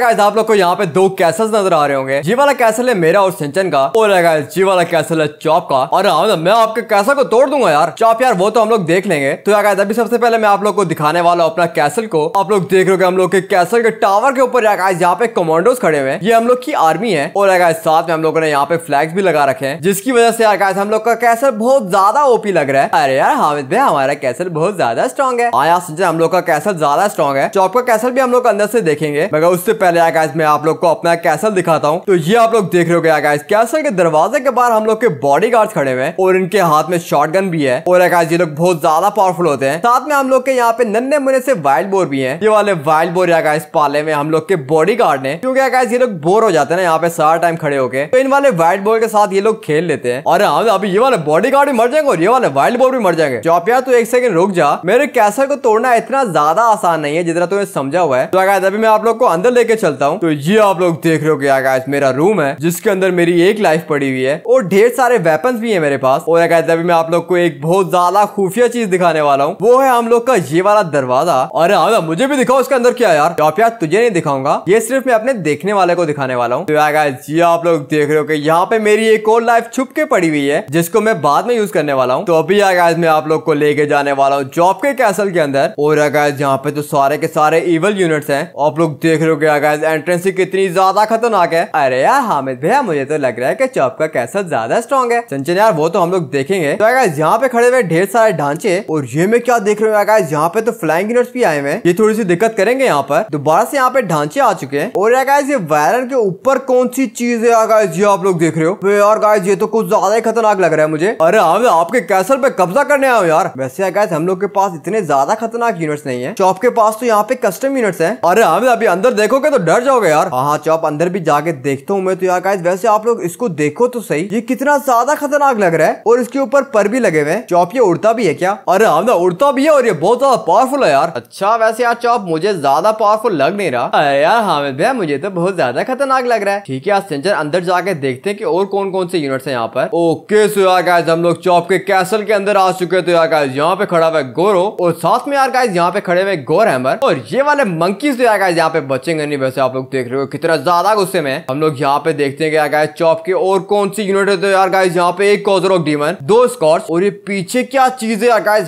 Guys आप लोग को यहाँ पे दो कैसल नजर आ रहे होंगे ये वाला कैसल है मेरा और सिंचन का और ये वाला कैसल है चौप का और हाँ, मतलब मैं आपके कैसल को तोड़ दूंगा यार चॉप यार वो तो हम लोग देख लेंगे तो यार अभी सबसे पहले मैं आप लोग को दिखाने वाला हूँ अपना कैसल को आप लोग देख रहे हो हम लोग के कैसल के टावर के ऊपर यहाँ पे कमांडोज खड़े हुए ये हम लोग की आर्मी है और गाइस साथ में हम लोगों ने यहाँ पे फ्लैग्स भी लगा रखे हैं जिसकी वजह से यार हम लोग का कैसल बहुत ज्यादा ओपी लग रहा है अरे यार हामिद भाई हमारा कैसल बहुत ज्यादा स्ट्रॉन्ग है हाँ यार सिंचन हम लोग का कैसल ज्यादा स्ट्रॉन्ग है चौप का कैसल भी हम लोग अंदर से देखेंगे मगर उससे पहले आकाश में आप लोग को अपना कैसल दिखाता हूँ तो ये आप लोग देख रहे हो आकाश कैसल के दरवाजे के बाहर हम लोग के बॉडी खड़े हुए और इनके हाथ में शॉर्ट भी है और आकाश ये लोग बहुत ज्यादा पावरफुल होते हैं साथ में हम लोग के यहाँ पे नन्ने मुन्ने से वाइल्ड बोर भी है ये वाले वाइल्ड बोर आकाश पाले में हम लोग के बॉडी गार्ड ने क्योंकि आकाश ये लोग बोर हो जाते हैं यहाँ पे सारा टाइम खड़े होके तो इन वाले वाइल्ड बोर के साथ ये लोग खेल लेते हैं और हाँ अभी ये वाले बॉडी गार्ड भी मर जाएंगे और ये वाले वाइल्ड बोर भी मर जाएंगे आप यार तू एक सेकंड रुक जा मेरे कैसल को तोड़ना इतना ज्यादा आसान नहीं है जितना तुम्हें समझा हुआ है तो अभी मैं आप लोग को अंदर लेके लेके चलता हूँ तो ये आप लोग देख रहे हो गया मेरा रूम है जिसके अंदर मेरी एक लाइफ पड़ी हुई है और ढेर सारे वेपन भी है मेरे पास और अभी मैं आप लोग को एक बहुत ज्यादा खुफिया चीज दिखाने वाला हूँ वो है हम लोग का ये वाला दरवाजा अरे हाँ मुझे भी दिखाओ उसके अंदर क्या यार आप यार तुझे नहीं दिखाऊंगा ये सिर्फ मैं अपने देखने वाले को दिखाने वाला हूँ तो गाइस ये आप लोग देख रहे हो कि यहाँ पे मेरी एक और लाइफ छुप के पड़ी हुई है जिसको मैं बाद में यूज करने वाला हूँ तो अभी आगा मैं आप लोग को लेके जाने वाला हूँ जॉब के कैसल के अंदर और आगा यहाँ पे तो सारे के सारे इवल यूनिट्स हैं आप लोग देख रहे हो गाइस ही कितनी ज्यादा खतरनाक है अरे यार हामिद भैया मुझे तो लग रहा है की चौप का कैसा ज्यादा स्ट्रॉन्ग है चंचन यार वो तो हम लोग देखेंगे तो गाइस यहाँ पे खड़े हुए ढेर सारे ढांचे और ये मैं क्या देख रहे हो यहाँ पे तो फ्लाइंग यूनिट्स भी आए हुए ये थोड़ी सी दिक्कत करेंगे यहाँ पर दोबारा से यहाँ पे ढांचे आ चुके हैं और यार गाइस ये वायरन के ऊपर कौन सी चीज है गाइस ये आप लोग देख रहे हो यार गाइस ये तो कुछ ज्यादा ही खतरनाक लग रहा है मुझे अरे हम आपके कैसल पे कब्जा करने आयो यार वैसे गाइस हम लोग के पास इतने ज्यादा खतरनाक यूनिट्स नहीं है चौप के पास तो यहाँ पे कस्टम यूनिट्स है अरे हम अभी अंदर देखोगे तो डर जाओगे यार हाँ चौप अंदर भी जाके देखता हूँ मैं तो यार गाइस वैसे आप लोग इसको देखो तो सही ये कितना ज्यादा खतरनाक लग रहा है और इसके ऊपर पर भी लगे हुए चौप ये उड़ता भी है क्या अरे हमने हाँ, उड़ता भी है और ये बहुत ज्यादा पावरफुल है यार अच्छा वैसे यार चौप मुझे ज्यादा पावरफुल लग नहीं रहा अरे यार हामिद भैया मुझे तो बहुत ज्यादा खतरनाक लग रहा है ठीक है यार सेंचर अंदर जाके देखते हैं कि और कौन कौन से यूनिट्स हैं यहाँ पर ओके सो यार गाइस हम लोग चौप के कैसल के अंदर आ चुके हैं तो यार गाइस यहाँ पे खड़ा हुआ गोरो और साथ में यार गाइस यहाँ पे खड़े हुए गोर हैमर और ये वाले मंकी तो यार गाइस यहाँ पे बचेंगे नहीं वैसे आप लोग देख रहे हो कितना ज्यादा गुस्से में हम लोग यहाँ पे देखते हैं क्या चौप के और कौन सी यूनिट है तो यार गाइस यहाँ पे एक कॉजर ऑफ डीमन दो स्कॉट्स और ये पीछे क्या चीज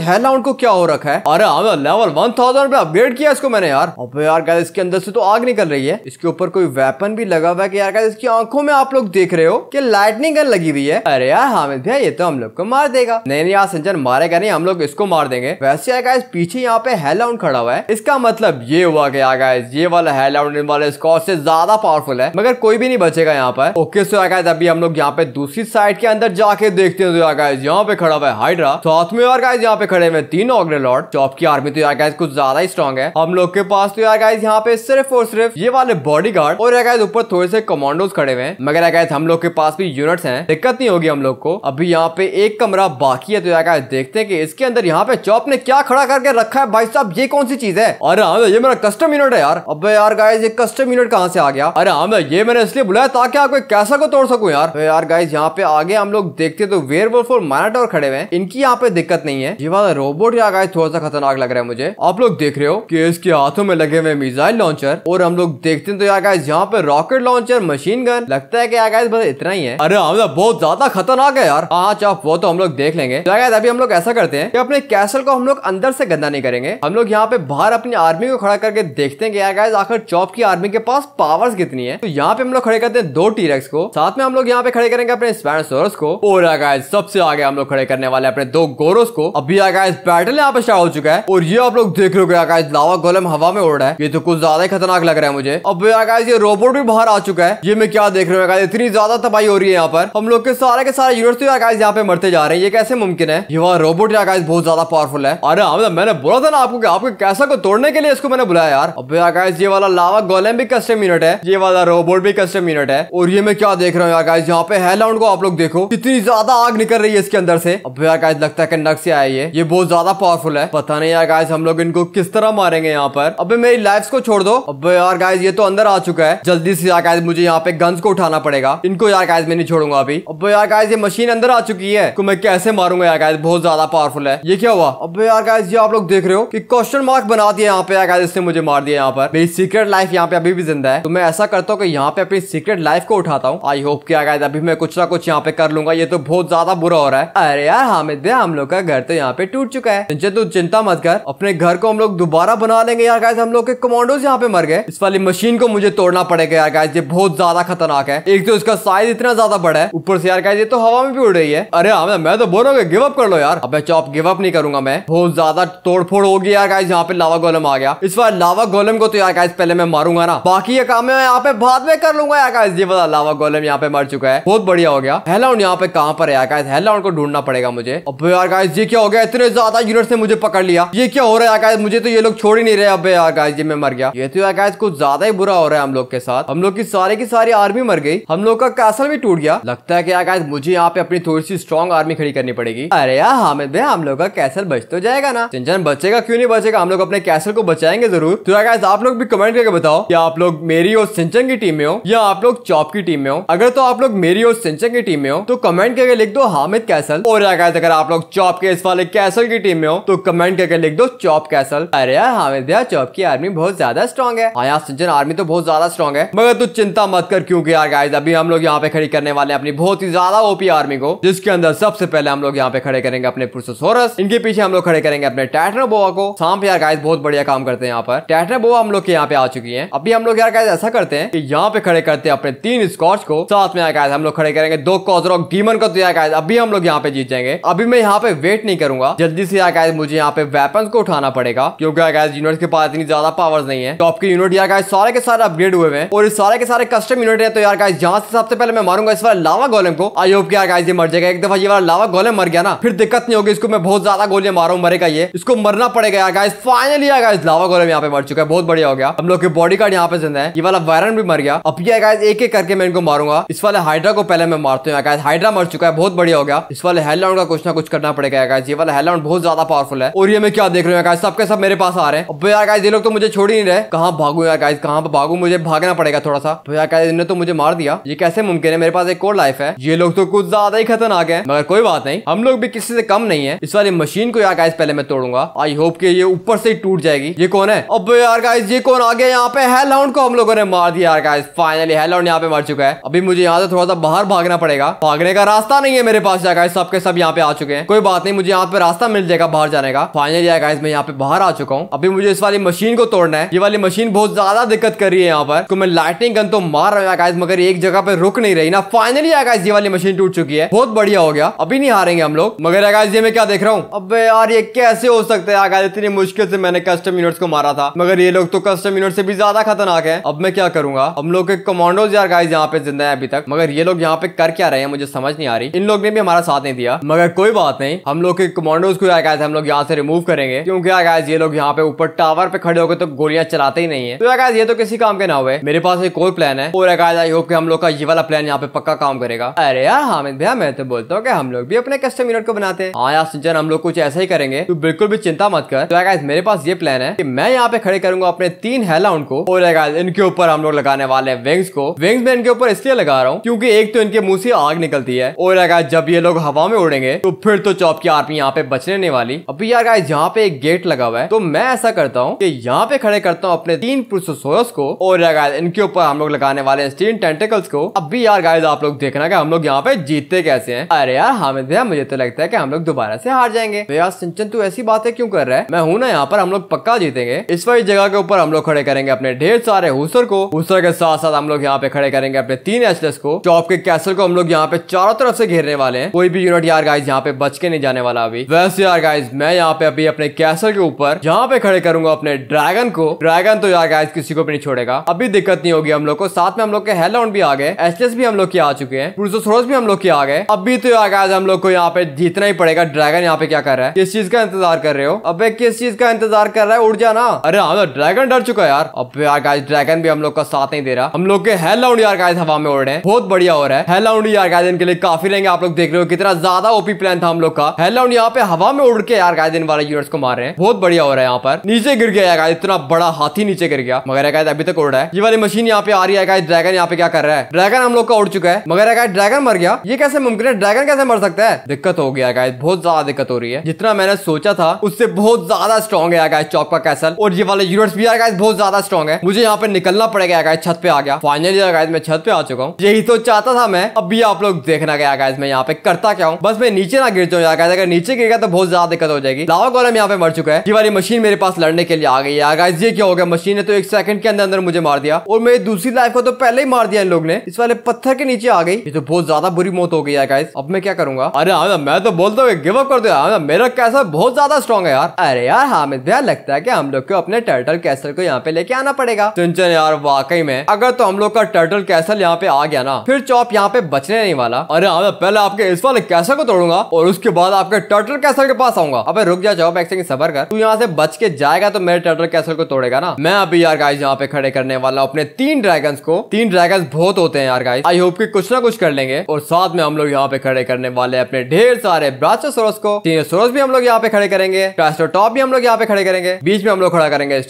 है ना उनको क्या हो रखा है अरे हम लेवल वन थाउजेंड पे अपग्रेड किया इसको मैंने यार अबे यार इसके अंदर से तो आग निकल रही है इसके ऊपर कोई वेपन भी लगा हुआ है कि यार इसकी आंखों में आप लोग देख रहे हो कि लाइटनिंग गन लगी हुई है अरे यार हामिद भैया ये तो हम लोग को मार देगा नहीं नहीं यार संजन मारेगा नहीं हम लोग इसको मार देंगे वैसे यार गाइस पीछे यहाँ पे हेलाउंड खड़ा हुआ है इसका मतलब ये हुआ कि यार ये वाला हेलाउंड होने वाले है से ज्यादा पावरफुल है मगर कोई भी नहीं बचेगा यहाँ पर ओके सो गाइस अभी हम लोग यहाँ पे दूसरी साइड के अंदर जाके देखते हैं तो गाइस यहाँ पे खड़ा हुआ है हाइड्रा साथ में और गाइस यहाँ पे खड़े हुए तीन ऑग्रे लॉर्ड चौप की आर्मी तो यार गाइस कुछ ज्यादा ही स्ट्रॉन्ग है हम लोग के पास तो यार गाइस यहाँ पे सिर्फ और सिर्फ ये वाले बॉडी गार्ड और यार गाइस ऊपर थोड़े से कमांडोज खड़े हुए मगर यार हम लोग के पास भी यूनिट है दिक्कत नहीं होगी हम लोग को अभी यहाँ पे एक कमरा बाकी है तो यार गाइस देखते हैं कि इसके अंदर यहाँ पे चौप ने क्या खड़ा करके रखा है भाई साहब ये कौन सी चीज है अरे हाँ ये मेरा कस्टम यूनिट है यार अब यार गाइस ये कस्टम यूनिट कहाँ से आ गया अरे हाँ मैं ये मैंने इसलिए बुलाया ताकि आपको कैसा को तोड़ सकू यार तो यार गाइज यहाँ पे आगे हम लोग देखते तो वेयर वुल्फ और मानाटोर खड़े हुए इनकी यहाँ पे दिक्कत नहीं है ये वाला रोबोट या गाइज थोड़ा सा खतरनाक लग रहा है मुझे आप लोग देख रहे हो कि इसके हाथों में लगे हुए मिसाइल लॉन्चर और हम लोग देखते हैं तो यार गाइज यहाँ पे रॉकेट लॉन्चर मशीन गन लगता है कि यार गाइज बस इतना ही है अरे हम हाँ, मतलब बहुत ज्यादा खतरनाक है यार हाँ चाप अच्छा, वो तो हम लोग देख लेंगे तो यार अभी हम लोग ऐसा करते हैं कि अपने कैसल को हम लोग अंदर से गंदा नहीं करेंगे हम लोग यहाँ पे बाहर अपनी आर्मी को खड़ा करके देखते हैं कि यार गाइज आखिर चौप आपकी आर्मी के पास पावर्स कितनी है तो यहाँ पे हम लोग खड़े करते हैं दो टीरेक्स को साथ में हम लोग यहाँ पे खड़े करेंगे अपने स्पैनोसोरस को और गाइस सबसे आगे हम लोग खड़े करने वाले अपने दो गोरोस को अभी गाइस बैटल यहाँ पे स्टार्ट हो चुका है और ये आप लोग देख रहे हो गाइस लावा गोलम हवा में उड़ रहा है ये तो कुछ ज्यादा खतरनाक लग रहा है मुझे अब गाइस ये रोबोट भी बाहर आ चुका है ये मैं क्या देख रहा हूँ इतनी ज्यादा तबाही हो रही है यहाँ पर हम लोग के सारे के सारे यूनिट तो गाइस यहाँ पे मरते जा रहे हैं ये कैसे मुमकिन है ये वहाँ रोबोट या गाइस बहुत ज्यादा पावरफुल है अरे हाँ, मतलब मैंने बोला था ना आपको आपको कैसा को तोड़ने के लिए इसको मैंने बुलाया यार अब गाइस ये वाला लावा गोलम भी कस्टम यूनिट है ये वाला रोबोट भी कस्टम यूनिट है और ये मैं क्या देख रहा हूँ यार गाइस यहाँ पे हेलाउंड को आप लोग देखो कितनी ज्यादा आग निकल रही है इसके अंदर से अब यार गाइस लगता है कि से आया ये ये बहुत ज्यादा पावरफुल है पता नहीं यार गाइस हम लोग इनको किस तरह मारेंगे यहाँ पर अब मेरी लाइफ को छोड़ दो अब यार गाइज ये तो अंदर आ चुका है जल्दी से यार गाइज मुझे यहाँ पे गन्स को उठाना पड़ेगा इनको यार गाइज मैं नहीं छोड़ूंगा अभी अब यार गाइज ये मशीन अंदर आ चुकी है तो मैं कैसे मारूंगा यार गाइज बहुत ज्यादा पावरफुल है ये क्या हुआ अब यार गाइज ये आप लोग देख रहे हो कि क्वेश्चन मार्क बना दिया यहाँ पे यार गाइज इसने मुझे मार दिया यहाँ पर मेरी सीक्रेट लाइफ यहाँ पे अभी भी जिंदा है तो मैं ऐसा करता हूँ कि यहाँ पे अपनी सीक्रेट लाइफ को उठाता हूँ आई होप क्या आगाज अभी मैं कुछ ना कुछ यहाँ पे कर लूंगा ये तो बहुत ज्यादा बुरा हो रहा है अरे यार हामिद भैया हम लोग का घर तो यहाँ पे टूट चुका है तुझे तू चिंता मत कर अपने घर को हम लोग दोबारा बना लेंगे यार गाइज हम लोग के कमांडोज यहाँ पे मर गए इस वाली मशीन को मुझे तोड़ना पड़ेगा यार गाइज ये बहुत ज्यादा खतरनाक है एक तो इसका साइज इतना ज्यादा बड़ा है ऊपर से यार गाइज ये तो हवा में भी उड़ रही है अरे हामिद मैं तो बोल रहा हूँ गिव कर लो यार अब चॉप गिवअप नहीं करूंगा मैं बहुत ज्यादा तोड़फोड़ होगी यार गाइज यहाँ पे लावा गोलम आ गया इस बार लावा गोलम को तो यार गाइज पहले मैं मारू मारूंगा ना बाकी ये काम मैं यहाँ पे बाद में कर लूंगा याकाश ये बता लावा गोलम यहाँ पे मर चुका है बहुत बढ़िया हो गया हेलाउंड यहाँ पे कहाँ पर है याकाश हेलाउंड को ढूंढना पड़ेगा मुझे अब यार गाइस ये क्या हो गया इतने ज्यादा यूनिट से मुझे पकड़ लिया ये क्या हो रहा है याकाश मुझे तो ये लोग छोड़ ही नहीं रहे अब यार गाइस ये मैं मर गया ये तो याकाश कुछ ज्यादा ही बुरा हो रहा है हम लोग के साथ हम लोग की सारी की सारी आर्मी मर गई हम लोग का कैसल भी टूट गया लगता है की याकाश मुझे यहाँ पे अपनी थोड़ी सी स्ट्रॉन्ग आर्मी खड़ी करनी पड़ेगी अरे यार हमें हाँ भाई हम लोग का कैसल बच तो जाएगा ना चिंजन बचेगा क्यों नहीं बचेगा हम लोग अपने कैसल को बचाएंगे जरूर तो याकाश आप लोग भी कमेंट करके बताओ बताओ या आप लोग मेरी और सिंचन की टीम में हो या आप लोग चॉप की टीम में हो अगर तो आप लोग मेरी और सिंचन की टीम में हो तो कमेंट करके लिख दो हामिद कैसल और अगर तो अगर आप लोग चॉप के इस वाले कैसल की टीम में हो तो कमेंट करके लिख दो चॉप कैसल अरे यार हामिद यार चौप की आर्मी बहुत ज्यादा स्ट्रॉन्ग है हाँ यार सिंचन आर्मी तो बहुत ज्यादा स्ट्रॉन्ग है मगर तू चिंता मत कर क्योंकि यार गाइज अभी हम लोग यहाँ पे खड़ी करने वाले अपनी बहुत ही ज्यादा ओपी आर्मी को जिसके अंदर सबसे पहले हम लोग यहाँ पे खड़े करेंगे अपने पुरुषोरस इनके पीछे हम लोग खड़े करेंगे अपने टैटनोबोआ को सांप यार गाइस बहुत बढ़िया काम करते हैं यहाँ पर बोआ हम लोग के यहाँ पे आ चुकी है हैं अभी हम लोग यार गाइस ऐसा करते हैं कि यहाँ पे खड़े करते हैं अपने तीन स्कॉच को साथ में आया हम लोग खड़े करेंगे दो कॉजरॉक डीमन को तो यार गाइस अभी हम लोग यहाँ पे जीत जाएंगे अभी मैं यहाँ पे वेट नहीं करूंगा जल्दी से यार मुझे यहाँ पे वेपन को उठाना पड़ेगा क्योंकि यार गाइस यूनिट के पास इतनी ज्यादा पावर नहीं है तो के यूनिट यार सारे के सारे अपग्रेड हुए हैं और सारे के सारे कस्टम यूनिट है तो यार यहाँ से सबसे पहले मैं मारूंगा इस बार लावा गोलम को आई होप क्या ये मर जाएगा एक दफा ये वाला लावा गोलम मर गया ना फिर दिक्कत नहीं होगी इसको मैं बहुत ज्यादा गोलियां मारू मरेगा ये इसको मरना पड़ेगा यार फाइनली यार गाइस लावा गोलम यहाँ पे मर चुका है बहुत बढ़िया हो गया हम लोग की बॉडी बॉडी गार्ड यहाँ पे जिंदा है ये वाला वायरन भी मर गया अब ये गाइस एक एक करके मैं इनको मारूंगा इस वाले हाइड्रा को पहले मैं मारते हूँ गाइस हाइड्रा मर चुका है बहुत बढ़िया हो गया इस वाले हेलराउंड का कुछ ना कुछ करना पड़ेगा गाइस ये वाला हेलराउंड बहुत ज्यादा पावरफुल है और ये मैं क्या देख रहा हूँ गाइस सबके सब मेरे पास आ रहे हैं अब यार गाइस ये लोग तो मुझे छोड़ ही नहीं रहे कहाँ भागू यार गाइस कहाँ भागू मुझे भागना पड़ेगा थोड़ा सा भैया तो यार गाइस इन्होंने तो मुझे मार दिया ये कैसे मुमकिन है मेरे पास एक और लाइफ है ये लोग तो कुछ ज्यादा ही खतरनाक है मगर कोई बात नहीं हम लोग भी किसी से कम नहीं है इस वाली मशीन को यार गाइस पहले मैं तोड़ूंगा आई होप कि ये ऊपर से ही टूट जाएगी ये कौन है अब यार गाइस ये कौन आ गया यहाँ पे भाई हेलाउंड को हम लोगों ने मार दिया यार गाइस फाइनली हेलाउंड यहाँ पे मर चुका है अभी मुझे यहाँ से थोड़ा सा बाहर भागना पड़ेगा भागने का रास्ता नहीं है मेरे पास जाएगा सबके सब यहाँ पे आ चुके हैं कोई बात नहीं मुझे यहाँ पे रास्ता मिल जाएगा बाहर जाने का फाइनली आएगा गाइस मैं यहाँ पे बाहर आ चुका हूँ अभी मुझे इस वाली मशीन को तोड़ना है ये वाली मशीन बहुत ज्यादा दिक्कत कर रही है यहाँ पर तो मैं लाइटिंग गन तो मार रहा हूँ गाइस मगर एक जगह पे रुक नहीं रही ना फाइनली आएगा ये वाली मशीन टूट चुकी है बहुत बढ़िया हो गया अभी नहीं हारेंगे हम लोग मगर यार ये मैं क्या देख रहा हूँ अब यार ये कैसे हो सकता है यार इतनी मुश्किल से मैंने कस्टम यूनिट्स को मारा था मगर ये लोग तो कस्टम यूनिट से भी ज्यादा खतरनाक है अब मैं क्या करूंगा हम लोग के कमांडोज यार गाइस यहाँ पे जिंदा है अभी तक मगर ये लोग यहाँ पे कर क्या रहे हैं मुझे समझ नहीं आ रही इन लोग ने भी हमारा साथ नहीं दिया मगर कोई बात नहीं हम लोग के कमांडोज को यार हम लोग यहाँ से रिमूव करेंगे क्योंकि यार गाइस ये लोग यहाँ पे ऊपर टावर पे खड़े होकर तो गोलियां चलाते ही नहीं है तो यार ये तो किसी काम के ना हुए मेरे पास एक और प्लान है और आई होप कि हम लोग का ये वाला प्लान यहाँ पे पक्का काम करेगा अरे यार हामिद भैया मैं तो बोलता हूँ हम लोग भी अपने कस्टम यूनिट को बनाते हैं हाँ यार सिंचन हम लोग कुछ ऐसा ही करेंगे तू बिल्कुल भी चिंता मत कर तो यार मेरे पास ये प्लान है कि मैं यहाँ पे खड़े करूंगा अपने तीन हेलाउंड को को और गाइस इनके ऊपर हम लोग लगाने वाले हैं विंग्स को विंग्स में इनके ऊपर इसलिए लगा रहा हूँ क्योंकि एक तो इनके मुंह से आग निकलती है और गाइस जब ये लोग हवा में उड़ेंगे तो फिर तो चौप की आर्मी यहाँ पे बचने नहीं वाली अभी यार यहाँ पे एक गेट लगा हुआ है तो मैं ऐसा करता हूँ की यहाँ पे खड़े करता हूँ अपने तीन पुरुष को और गाइस इनके ऊपर हम लोग लगाने वाले तीन टेंटिकल्स को अभी यार गाइस आप लोग देखना कि हम लोग यहाँ पे जीतते कैसे है अरे यार हामिद भैया मुझे तो लगता है की हम लोग दोबारा से हार जाएंगे तो यार सिंचन तू ऐसी बातें क्यों कर रहा है मैं हूँ ना यहाँ पर हम लोग पक्का जीतेंगे इस वाली जगह के ऊपर हम लोग खड़े करेंगे अपने अपने ढेर सारे हुसर को हुसर के साथ साथ हम लोग यहाँ पे खड़े करेंगे अपने तीन एचलेस को जो आपके कैसल को हम लोग यहाँ पे चारों तरफ से घेरने वाले हैं कोई भी यूनिट यार गाइज यहाँ पे बच के नहीं जाने वाला अभी वैसे यार गाइज मैं यहाँ पे अभी अपने कैसल के ऊपर यहाँ पे खड़े करूंगा अपने ड्रैगन को ड्रैगन तो यार गाइज किसी को भी नहीं छोड़ेगा अभी दिक्कत नहीं होगी हम लोग को साथ में हम लोग के हेलोन भी आ गए एचलेस भी हम लोग के आ चुके हैं पुरुषोसरोस भी हम लोग के आ गए अभी तो यार गाइज हम लोग को यहाँ पे जीतना ही पड़ेगा ड्रैगन यहाँ पे क्या कर रहा है किस चीज का इंतजार कर रहे हो अब किस चीज का इंतजार कर रहा है उड़ जाना अरे हाँ ड्रैगन डर चुका यार अब यार गाइस ड्रैगन भी हम लोग का साथ नहीं दे रहा हम लोग के हेल राउंड यार गाइस हवा में उड़ रहे हैं बहुत बढ़िया हो रहा है हेल राउंड यार गाइस इनके लिए काफी रहेंगे आप लोग देख रहे हो कितना ज्यादा ओपी प्लान था हम लोग का हेल राउंड यहाँ पे हवा में उड़ के यार गाइस इन वाले यूनिट्स को मार रहे हैं बहुत बढ़िया हो रहा है यहाँ पर नीचे गिर गया यार इतना बड़ा हाथी नीचे गिर गया मगर गाइस अभी तक उड़ रहा है ये वाली मशीन यहाँ पे आ रही है गाइस ड्रैगन यहाँ पे क्या कर रहा है ड्रैगन हम लोग का उड़ चुका है मगर गाइस ड्रैगन मर गया ये कैसे मुमकिन है ड्रैगन कैसे मर सकता है दिक्कत हो गया गाइस बहुत ज्यादा दिक्कत हो रही है जितना मैंने सोचा था उससे बहुत ज्यादा स्ट्रॉन्ग है गाइस चौक का कैसल और ये वाले यूनिट्स भी यार गाइस बहुत ज्यादा स्ट्रॉन्ग सॉन्ग है मुझे यहाँ पे निकलना पड़ेगा छत पे आ गया फाइनली मैं छत पे आ चुका हूँ यही तो चाहता था मैं अभी आप लोग देखना गया गाइस मैं यहाँ पे करता क्या हूँ बस मैं नीचे ना गिर जाऊँ गाइस अगर नीचे गिर गया तो बहुत ज्यादा दिक्कत हो जाएगी लावा कॉलम यहाँ पे मर चुका है ये वाली मशीन मेरे पास लड़ने के लिए आ गई है गाइस ये क्या हो गया मशीन ने तो एक सेकंड के अंदर अंदर मुझे मार दिया और मेरी दूसरी लाइफ को तो पहले ही मार दिया इन लोग ने इस वाले पत्थर के नीचे आ गई ये तो बहुत ज्यादा बुरी मौत हो गई है गाइस अब मैं क्या करूंगा अरे हाँ मैं तो बोलता हूँ गिव अप कर दो यार मेरा कैसा बहुत ज्यादा स्ट्रॉग है यार अरे यार हाँ भैया लगता है कि हम लोग को अपने टर्टल कैसल को यहाँ पे लेके आना करना पड़ेगा चुनचन तो यार वाकई में अगर तो हम लोग का टर्टल कैसल यहाँ पे आ गया ना फिर चौप तो यहाँ पे बचने नहीं वाला अरे हाँ पहले आपके इस वाले कैसल को तोड़ूंगा और उसके बाद आपके टर्टल कैसल के पास आऊंगा अब रुक जा चौप एक सबर कर तू यहाँ से बच के जाएगा तो मेरे टर्टल कैसल को तोड़ेगा ना मैं अभी यार गाइज यहाँ पे खड़े करने वाला हूँ अपने तीन ड्रैगन को तीन ड्रैगन बहुत होते हैं यार गाइज आई होप की कुछ ना कुछ कर लेंगे और साथ में हम लोग यहाँ पे खड़े करने वाले अपने ढेर सारे ब्राचोसोरस को सोरस भी हम लोग यहाँ पे खड़े करेंगे टॉप भी हम लोग यहाँ पे खड़े करेंगे बीच में हम लोग खड़ा करेंगे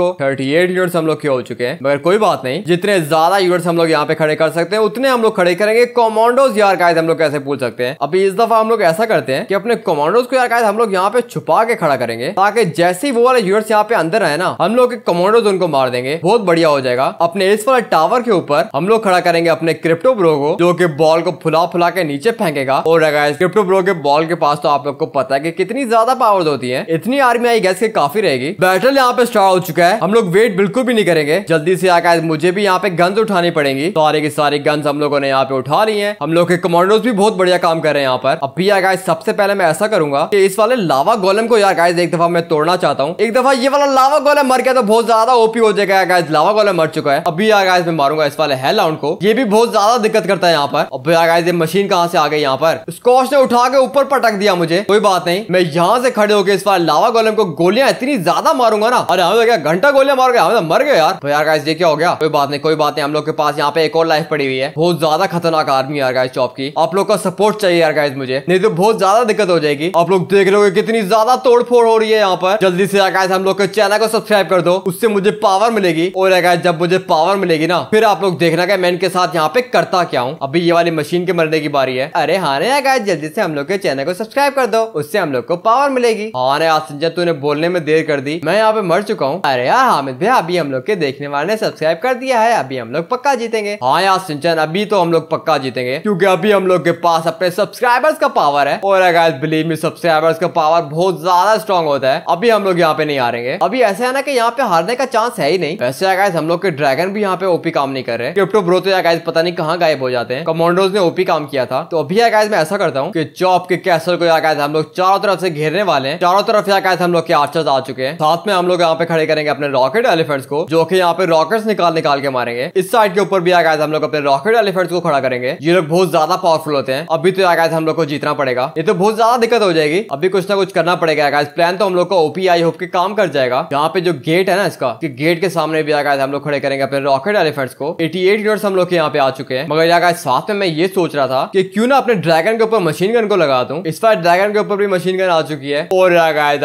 को 38 एट यूनिट्स हम लोग के हो चुके हैं मगर कोई बात नहीं जितने ज्यादा यूनिट्स हम लोग यहाँ पे खड़े कर सकते हैं उतने हम लोग खड़े करेंगे कमांडोज यार कायद हम लोग कैसे भूल सकते हैं अभी इस दफा हम लोग ऐसा करते हैं कि अपने कमांडोज को यार कायद हम लोग यहाँ पे छुपा के खड़ा करेंगे ताकि जैसे ही वो वाले यूनिट्स यहाँ पे अंदर आए ना हम लोग कमांडोज उनको मार देंगे बहुत बढ़िया हो जाएगा अपने इस वाले टावर के ऊपर हम लोग खड़ा करेंगे अपने क्रिप्टो ब्रो को जो की बॉल को फुला फुला के नीचे फेंकेगा और क्रिप्टो ब्रो के बॉल के पास तो आप लोग को पता है की कितनी ज्यादा पावर्स होती है इतनी आर्मी आई गैस के काफी रहेगी बैटल यहाँ पे स्टार्ट हो चुका है हम लोग वेट बिल्कुल बिल्कुल भी नहीं करेंगे जल्दी से आकाश मुझे भी यहाँ पे गन्स उठानी पड़ेंगी सारे की सारी गन्स हम लोगों ने यहाँ पे उठा ली है हम लोग के कमांडोज भी बहुत बढ़िया काम कर रहे हैं यहाँ पर अब भी आकाश सबसे पहले मैं ऐसा करूंगा की इस वाले लावा गोलम को यार गाइस एक दफा मैं तोड़ना चाहता हूँ एक दफा ये वाला लावा गोलम मर गया तो बहुत ज्यादा ओपी हो जाएगा लावा गोलम मर चुका है अभी यार गाइस मैं मारूंगा इस वाले हेल को ये भी बहुत ज्यादा दिक्कत करता है यहाँ पर अब आकाश ये मशीन कहाँ से आ गई यहाँ पर स्कॉच ने उठा के ऊपर पटक दिया मुझे कोई बात नहीं मैं यहाँ से खड़े होकर इस बार लावा गोलम को गोलियां इतनी ज्यादा मारूंगा ना अरे हम हाँ, तो घंटा गोलियां मार हम हाँ, मैं मर गया यार तो यार गाइस ये क्या हो गया कोई बात नहीं कोई बात नहीं हम लोग के पास यहाँ पे एक और लाइफ पड़ी हुई है बहुत ज्यादा खतरनाक आर्मी यार गाइस चौप की आप लोग का सपोर्ट चाहिए यार गाइस मुझे नहीं तो बहुत ज्यादा दिक्कत हो जाएगी आप लोग देख लोगे कितनी ज्यादा तोड़फोड़ हो रही है यहाँ पर जल्दी से यार गाइस हम लोग के चैनल को सब्सक्राइब कर दो उससे मुझे पावर मिलेगी और यार गाइस जब मुझे पावर मिलेगी ना फिर आप लोग देखना क्या मैं इनके साथ यहाँ पे करता क्या हूँ अभी ये वाली मशीन के मरने की बारी है अरे हाँ गाइस जल्दी से हम लोग के चैनल को सब्सक्राइब कर दो उससे हम लोग को पावर मिलेगी हाँ यार संजय तूने बोलने में देर कर दी मैं यहाँ पे मर चुका हूँ अरे यार हामिद भैया अभी हम लोग के देखने वाले ने सब्सक्राइब कर दिया है अभी हम लोग पक्का जीतेंगे हाँ यार सिंचन अभी तो हम लोग पक्का जीतेंगे क्योंकि अभी हम लोग के पास अपने सब्सक्राइबर्स का पावर है और अगर बिलीव मी सब्सक्राइबर्स का पावर बहुत ज्यादा स्ट्रॉन्ग होता है अभी हम लोग यहाँ पे नहीं हारेंगे अभी ऐसा है ना कि यहाँ पे हारने का चांस है ही नहीं वैसे अगर हम लोग के ड्रैगन भी यहाँ पे ओपी काम नहीं कर रहे क्रिप्टो ब्रो तो अगर पता नहीं कहाँ गायब हो जाते हैं कमांडोज ने ओपी काम किया था तो अभी अगर मैं ऐसा करता हूँ की चौप के कैसल को अगर हम लोग चारों तरफ से घेरने वाले हैं चारों तरफ अगर हम लोग के आर्चर्स आ चुके हैं साथ में हम लोग यहाँ पे खड़े करेंगे अपने रॉकेट एलिफेंट एलिफेंट्स को जो कि यहाँ पे रॉकेट्स निकाल निकाल के मारेंगे इस साइड के ऊपर भी आ हम लोग अपने रॉकेट एलिफेंट्स को खड़ा करेंगे ये लोग बहुत ज्यादा पावरफुल होते हैं अभी तो आगाज हम लोग को जीतना पड़ेगा ये तो बहुत ज्यादा दिक्कत हो जाएगी अभी कुछ ना कुछ करना पड़ेगा आगाज प्लान तो हम लोग का ओपी आई होप के काम कर जाएगा यहाँ पे जो गेट है ना इसका गेट के सामने भी आगाज हम लोग खड़े करेंगे अपने रॉकेट एलिफेंट्स को एटी एट यूनिट्स हम लोग के यहाँ पे आ चुके हैं मगर आगाज साथ में मैं ये सोच रहा था कि क्यों ना अपने ड्रैगन के ऊपर मशीन गन को लगा दूं इस बार ड्रैगन के ऊपर भी मशीन गन आ चुकी है और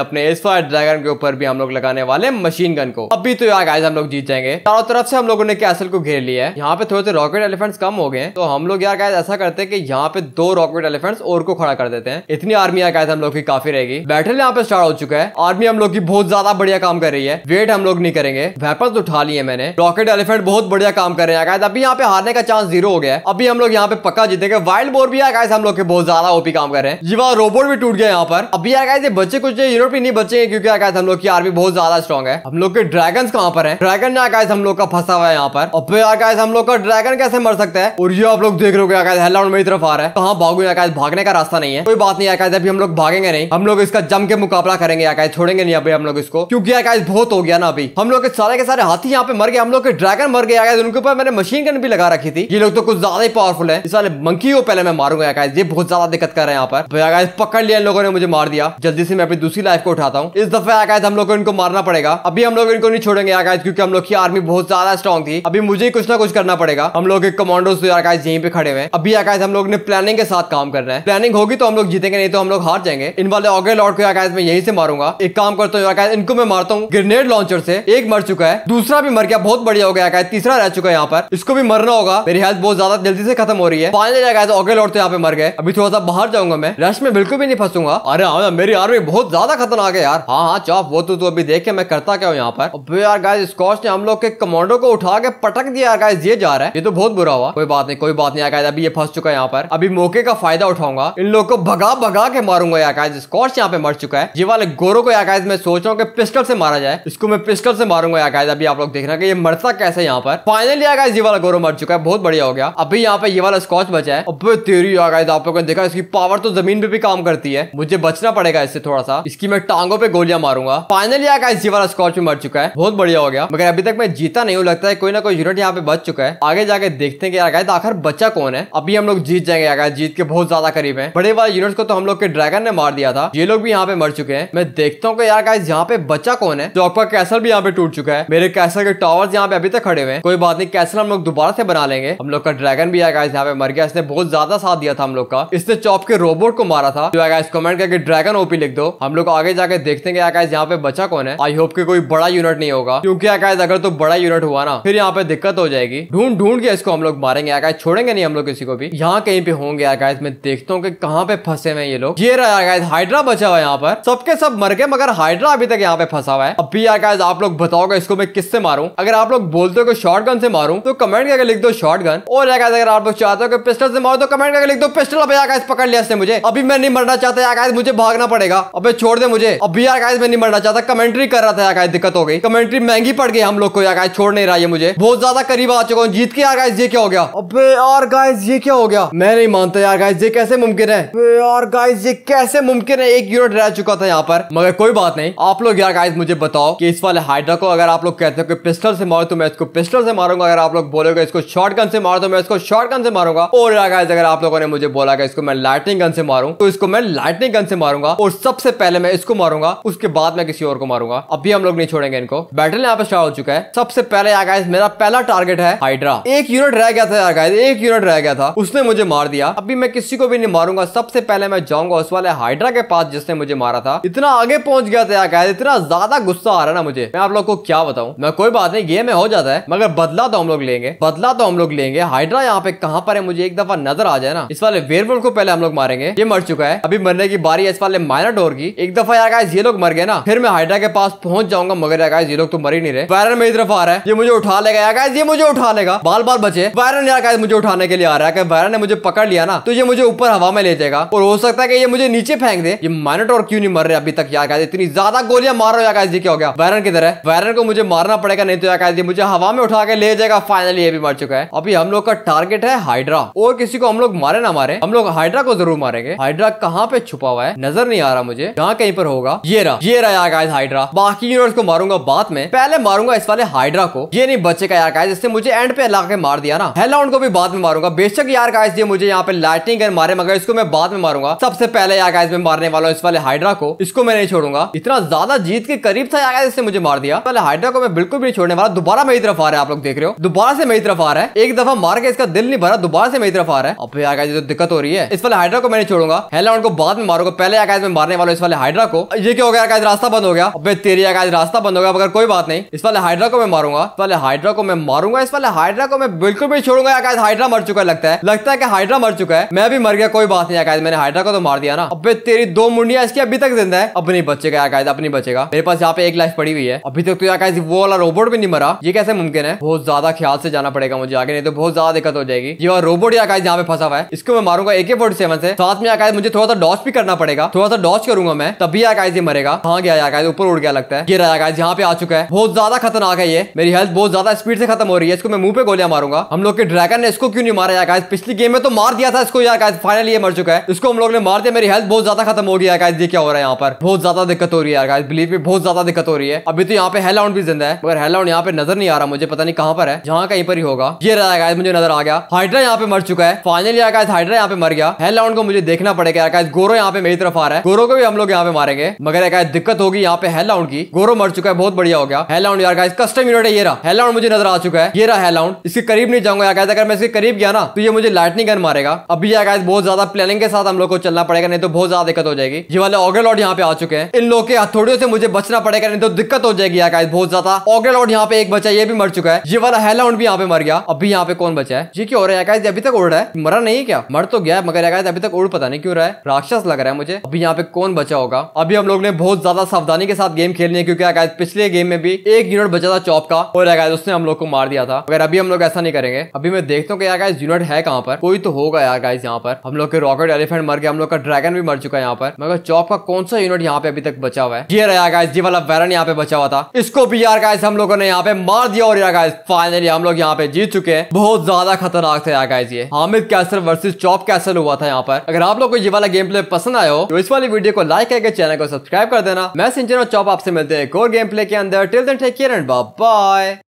अपने इस बार ड्रैगन के ऊपर भी हम लोग लगाने वाले मशीन गन को अभी तो श्योर गाइस हम लोग जीत जाएंगे चारों तरफ से हम लोगों ने कैसल को घेर लिया है यहाँ पे थोड़े से रॉकेट एलिफेंट्स कम हो गए तो हम लोग यार गाइस ऐसा करते हैं कि यहाँ पे दो रॉकेट एलिफेंट्स और को खड़ा कर देते हैं इतनी आर्मी यार गाइस हम लोग की काफी रहेगी बैटल यहाँ पे स्टार्ट हो चुका है आर्मी हम लोग की बहुत ज्यादा बढ़िया काम कर रही है वेट हम लोग नहीं करेंगे वेपन तो उठा लिए मैंने रॉकेट एलिफेंट बहुत बढ़िया काम कर रहे हैं अभी यहाँ पे हारने का चांस जीरो हो गया अभी हम लोग यहाँ पे पक्का जीतेंगे वाइल्ड बोर भी गाइस हम लोग के बहुत ज्यादा ओपी काम कर रहे हैं जीवा रोबोट भी टूट गया यहाँ पर अभी यार गाइस बच्चे कुछ ही नहीं बचे क्योंकि हम लोग की आर्मी बहुत ज्यादा स्ट्रॉन्ग है हम लोग के ड्रैगन का वहाँ पर है ड्रैगन ने आकाश हम लोग का फंसा हुआ है यहाँ पर और फिर आकाश हम लोग का ड्रैगन कैसे मर सकता है और ये आप लोग देख रहे हो आकाश हेलाउंड मेरी तरफ आ रहा है कहाँ भागू आकाश भागने का रास्ता नहीं है कोई बात नहीं आकाश अभी हम लोग भागेंगे नहीं हम लोग इसका जम के मुकाबला करेंगे आकाश छोड़ेंगे नहीं अभी हम लोग इसको क्योंकि आकाश बहुत हो गया ना अभी हम लोग के सारे के सारे हाथी यहाँ पे मर गए हम लोग के ड्रैगन मर गए आकाश उनके ऊपर मैंने मशीन गन भी लगा रखी थी ये लोग तो कुछ ज्यादा ही पावरफुल है इस वाले मंकी को पहले मैं मारूंगा आकाश ये बहुत ज्यादा दिक्कत कर रहे हैं यहाँ पर आकाश पकड़ लिया इन लोगों ने मुझे मार दिया जल्दी से मैं अपनी दूसरी लाइफ को उठाता हूँ इस दफे आकाश हम लोग को इनको मारना पड़ेगा अभी हम लोग इनको नहीं छोड़ेंगे यार क्योंकि हम लोग की आर्मी बहुत ज्यादा स्ट्रॉन्ग थी अभी मुझे कुछ ना कुछ करना पड़ेगा हम लोग एक कमांडो से यार यहीं पे खड़े हुए अभी यार हम लोग ने प्लानिंग के साथ काम कर रहे हैं प्लानिंग होगी तो हम लोग जीतेंगे नहीं तो हम लोग हार जाएंगे इन वाले ऑगे लॉर्ड को यार मैं यहीं से मारूंगा एक काम करता हूँ यार इनको मैं मारता हूँ ग्रेनेड लॉन्चर से एक मर चुका है दूसरा भी मर गया बहुत बढ़िया हो गया गाइज तीसरा रह चुका है यहाँ पर इसको भी मरना होगा मेरी हेल्थ बहुत ज्यादा जल्दी से खत्म हो रही है पानी आ गया ऑगे तो यहाँ पे मर गए अभी थोड़ा सा बाहर जाऊंगा मैं रश में बिल्कुल भी नहीं फंसूंगा अरे हाँ, मेरी आर्मी बहुत ज्यादा खतरनाक है यार हाँ हाँ चौप वो तो अभी देख के मैं करता क्या हूँ यहाँ पर यार गाइस स्कॉच ने हम लोग के कमांडो को उठा के पटक दिया गाइस ये जा रहा है ये तो बहुत बुरा हुआ कोई बात नहीं कोई बात नहीं आकाश अभी ये फंस चुका है यहाँ पर अभी मौके का फायदा उठाऊंगा इन लोग को भगा भगा के मारूंगा आकाश स्कॉच यहाँ पे मर चुका है ये वाले गोरो को आकाश मैं सोच रहा हूँ कि पिस्टल से मारा जाए इसको मैं पिस्टल से मारूंगा आकाश अभी आप लोग देख रहे ये मरता कैसे यहाँ पर फाइनली आकाश ये वाला गोरो मर चुका है बहुत बढ़िया हो गया अभी यहाँ पे ये वाला स्कॉच बचा है अब तेरी आकाश आप लोगों ने देखा इसकी पावर तो जमीन पे भी काम करती है मुझे बचना पड़ेगा इससे थोड़ा सा इसकी मैं टांगों पे गोलियां मारूंगा फाइनली आकाश ये वाला स्कॉच भी मर चुका है बहुत बढ़िया मजा हो गया मगर अभी तक मैं जीता नहीं हूँ लगता है कोई ना कोई यूनिट यहाँ पे बच चुका है आगे जाके देखते हैं कि आखिर बच्चा कौन है अभी हम लोग जीत जाएंगे यार जीत के बहुत ज्यादा करीब है बड़े वाले यूनिट को तो हम लोग के ड्रैगन ने मार दिया था ये लोग भी यहाँ पे मर चुके हैं मैं देखता हूँ यार यहाँ पे बच्चा कौन है जो का कैसल भी यहाँ पे टूट चुका है मेरे कैसल के टावर यहाँ पे अभी तक खड़े हुए कोई बात नहीं कैसल हम लोग दोबारा से बना लेंगे हम लोग का ड्रैगन भी आया यहाँ पे मर गया इसने बहुत ज्यादा साथ दिया था हम लोग का इसने चौप के रोबोट को मारा था जो आएगा कमेंट करके ड्रैगन ओपी लिख दो हम लोग आगे जाके देखते हैं यहाँ पे बच्चा कौन है आई होप के कोई बड़ा यूनिट नहीं होगा क्योंकि आकाश अगर तो बड़ा यूनिट हुआ ना फिर यहाँ पे दिक्कत हो जाएगी ढूंढ ढूंढ के इसको हम लोग मारेंगे आकाश छोड़ेंगे नहीं हम लोग किसी को भी यहाँ कहीं पे होंगे आकाश मैं देखता हूँ कि कहाँ पे फंसे हुए ये लोग ये रहा आकाश हाइड्रा बचा हुआ यहाँ पर सबके सब मर गए मगर हाइड्रा अभी तक यहाँ पे फंसा हुआ है अभी आकाश आप लोग बताओगे इसको मैं किससे मारू अगर आप लोग बोलते हो शॉर्ट गन से मारू तो कमेंट करके लिख दो शॉर्ट गन और आकाश अगर आप लोग चाहते हो पिस्टल से मारो तो कमेंट करके लिख दो पिस्टल अभी आकाश पकड़ लिया इसने मुझे अभी मैं नहीं मरना चाहता आकाश मुझे भागना पड़ेगा अबे छोड़ दे मुझे अभी आकाश में नहीं मरना चाहता कमेंट्री कर रहा था आकाश दिक्कत हो गई कमेंट्री महंगी पड़ गई हम लोग को यार गाइस छोड़ नहीं रहा है मुझे बहुत ज्यादा करीब आ चुका हूँ जीत के यार गाइस ये क्या हो गया अबे यार गाइस ये क्या हो गया मैं नहीं मानता यार गाइस ये कैसे मुमकिन है यार गाइस ये कैसे मुमकिन है एक यूनिट रह चुका था यहाँ पर मगर कोई बात नहीं आप लोग यार गाइस मुझे बताओ कि इस वाले हाइड्रा को अगर आप लोग कहते हो पिस्टल से मारो तो मैं इसको पिस्टल से मारूंगा अगर आप लोग बोलोगे इसको शॉर्ट गन से मारो तो मैं इसको शॉर्ट गन से मारूंगा और यार गाइस अगर आप लोगों ने मुझे बोला इसको मैं लाइटनिंग गन से मारूं तो इसको मैं लाइटनिंग गन से मारूंगा और सबसे पहले मैं इसको मारूंगा उसके बाद मैं किसी और को मारूंगा अभी हम लोग नहीं छोड़ेंगे इनको बैठे मेटल यहाँ पे स्टार्ट हो चुका है सबसे पहले मेरा पहला टारगेट है हाइड्रा एक यूनिट रह गया था यार गाइस एक यूनिट रह गया था उसने मुझे मार दिया अभी मैं किसी को भी नहीं मारूंगा सबसे पहले मैं जाऊंगा उस वाले हाइड्रा के पास जिसने मुझे मारा था इतना आगे पहुंच गया था यार गाइस इतना ज्यादा गुस्सा आ रहा है ना मुझे मैं आप लोग को क्या बताऊ मैं कोई बात नहीं गेम में हो जाता है मगर बदला तो हम लोग लेंगे बदला तो हम लोग लेंगे हाइड्रा यहाँ पे कहाँ पर है मुझे एक दफा नजर आ जाए ना इस वाले वेरवल को पहले हम लोग मारेंगे ये मर चुका है अभी मरने की बारी है इस वाले डोर की एक दफा यार गाइस ये लोग मर गए ना फिर मैं हाइड्रा के पास पहुंच जाऊंगा मगर यार गाइस ये लोग तो मर ही नहीं रहे वायरन मेरी तरफ आ रहा है ये मुझे उठा लेगा यार ये मुझे उठा लेगा बाल बाल बचे वायरन यार मुझे उठाने के लिए आ रहा है वायरन ने मुझे पकड़ लिया ना तो ये मुझे ऊपर हवा में ले जाएगा और हो सकता है कि ये मुझे नीचे फेंक दे ये माइनोटोर क्यों नहीं मर रहे अभी तक यार इतनी ज्यादा गोलियां मार रहे हो यार क्या हो गया वायरन किधर है वायरन को मुझे मारना पड़ेगा नहीं तो यार मुझे हवा में उठा के ले जाएगा फाइनली ये भी मर चुका है अभी हम लोग का टारगेट है हाइड्रा और किसी को हम लोग मारे ना मारे हम लोग हाइड्रा को जरूर मारेंगे हाइड्रा कहाँ पे छुपा हुआ है नजर नहीं आ रहा मुझे यहाँ कहीं पर होगा ये रहा ये रहा यार हाइड्रा बाकी यूनिवर्स को मारूंगा बाद में पहले मारूंगा इस वाले हाइड्रा को ये नहीं बच्चे का यार गाइस इससे मुझे एंड पे ला के मार दिया ना हेला को भी बाद में मारूंगा बेशक यार गाइस ये मुझे यहाँ पे लाइटिंग मारे मगर इसको मैं बाद में मारूंगा सबसे पहले यार गाइस में मारने वाला इस वाले हाइड्रा को इसको मैं नहीं छोड़ूंगा इतना ज्यादा जीत के करीब था यार इससे मुझे मार दिया पहले हाइड्रा को मैं बिल्कुल भी छोड़ने वाला दोबारा मेरी तरफ आ रहा है आप लोग देख रहे हो दोबारा से मेरी तरफ आ रहा है एक दफा मार के इसका दिल नहीं भरा दोबारा से मेरी तरफ आ रहा है अब यार तो दिक्कत हो रही है इस वाले हाइड्रा को मैं नहीं छोड़ूंगा हेला को बाद में मारूंगा पहले यार में मारने वाला इस वाले हाइड्रा को ये क्या हो गया रास्ता बंद हो गया अब तेरी यार रास्ता बंद हो गया मगर कोई बात बात नहीं इस वाले हाइड्रा को मैं मारूंगा इस वाले हाइड्रा को मैं मारूंगा इस वाले हाइड्रा को मैं बिल्कुल भी छोड़ूंगा अकायद हाइड्रा मर चुका है लगता है लगता है कि हाइड्रा मर चुका है मैं भी मर गया कोई बात नहीं अकायद मैंने हाइड्रा को तो मार दिया ना अब तेरी दो मुंडिया इसकी अभी तक जिंदा है अपनी बचेगा अकायद अपनी बचेगा मेरे पास यहाँ पे एक लाइफ पड़ी हुई है अभी तक तो अकायद वो वाला रोबोट भी नहीं मरा ये कैसे मुमकिन है बहुत ज्यादा ख्याल से जाना पड़ेगा मुझे आगे नहीं तो बहुत ज्यादा दिक्कत हो जाएगी ये रोबोट या अकायद यहाँ पे फंसा हुआ है इसको मैं मारूंगा एके फोर्टी सेवन से साथ में अकायद मुझे थोड़ा सा डॉच भी करना पड़ेगा थोड़ा सा डॉच करूंगा मैं तभी अकायद ये मरेगा हाँ गया अकायद ऊपर उड़ गया लगता है ये रहा अकायद यहाँ पे आ चुका है बहुत ज्यादा खतरनाक है ये मेरी हेल्थ बहुत ज्यादा स्पीड से खत्म हो रही है इसको मैं मुंह पे गोलियां मारूंगा हम लोग के ड्रैगन ने इसको क्यों नहीं मारा यार पिछली गेम में तो मार दिया था इसको यार फाइनली ये मर चुका है इसको हम लोग ने मार दिया मेरी हेल्थ बहुत ज्यादा खत्म हो गई यार ये क्या हो रहा है यहाँ पर बहुत ज्यादा दिक्कत हो रही है यार बिलीव में बहुत ज्यादा दिक्कत हो रही है अभी तो यहाँ पे हेलाउंड भी जिंदा है मगर हेलाउंड यहाँ पे नजर नहीं आ रहा मुझे पता नहीं कहाँ पर है जहाँ कहीं पर ही होगा ये रहा गाइस मुझे नजर आ गया हाइड्रा यहाँ पे मर चुका है फाइनली गाइस हाइड्रा यहाँ पे मर गया हेलाउंड को मुझे देखना पड़ेगा गाइस गोरो यहाँ पे मेरी तरफ आ रहा है गोरो को भी हम लोग यहाँ पे मारेंगे मगर आकाश दिक्कत होगी यहाँ पे हेलाउंड की गोरो मर चुका है बहुत बढ़िया हो गया हेलाउंड यार गाइस कस्टम यूनिट है ये रहा हेलाउंड मुझे नजर आ चुका है ये रहा हेलाउंड इसके करीब नहीं जाऊंगा यार अगर मैं इसके करीब गया ना तो ये मुझे लाइटनिंग गन मारेगा अभी यार गाइस बहुत ज्यादा प्लानिंग के साथ हम लोग को चलना पड़ेगा नहीं तो बहुत ज्यादा दिक्कत हो जाएगी ये वाले ऑगर लॉर्ड यहाँ पे आ चुके हैं इन लोग के हथोड़ियों से मुझे बचना पड़ेगा नहीं तो दिक्कत हो जाएगी यार गाइस बहुत ज्यादा ऑगर लॉर्ड यहाँ पे एक बचा ये भी मर चुका है ये वाला हेलाउंड भी यहाँ पे मर गया अभी यहाँ पे कौन बचा है ये क्यों हो रहा है अभी तक उड़ रहा है मरा नहीं क्या मर तो गया मगर यार अभी तक उड़ पता नहीं क्यों रहा है राक्षस लग रहा है मुझे अभी यहाँ पे कौन बचा होगा अभी हम लोग ने बहुत ज्यादा सावधानी के साथ गेम खेलनी है क्योंकि पिछले गेम में भी भी एक यूनिट बचा था चौप का और यार उसने हम लोग को मार दिया था अगर अभी हम लोग ऐसा नहीं करेंगे अभी मैं देखता हूँ यार गाइस यूनिट है कहाँ पर कोई तो होगा यार गाइस यहाँ पर हम लोग के रॉकेट एलिफेंट मर गया हम लोग का ड्रैगन भी मर चुका है यहाँ पर मगर चौप का कौन सा यूनिट यहाँ पे अभी तक बचा हुआ है ये रहा गाइस जी वाला वैरन यहाँ पे बचा हुआ था इसको भी यार गाइस हम लोगों ने यहाँ पे मार दिया और यार गाइस फाइनली हम लोग यहाँ पे जीत चुके हैं बहुत ज्यादा खतरनाक था यार गाइस ये हामिद कैसल वर्सेस चौप कैसल हुआ था यहाँ पर अगर आप लोग को ये वाला गेम प्ले पसंद आयो तो इस वाली वीडियो को लाइक करके चैनल को सब्सक्राइब कर देना मैं सिंचन और चौप आपसे मिलते हैं एक और गेम प्ले के अंदर till then, take care and bye-bye.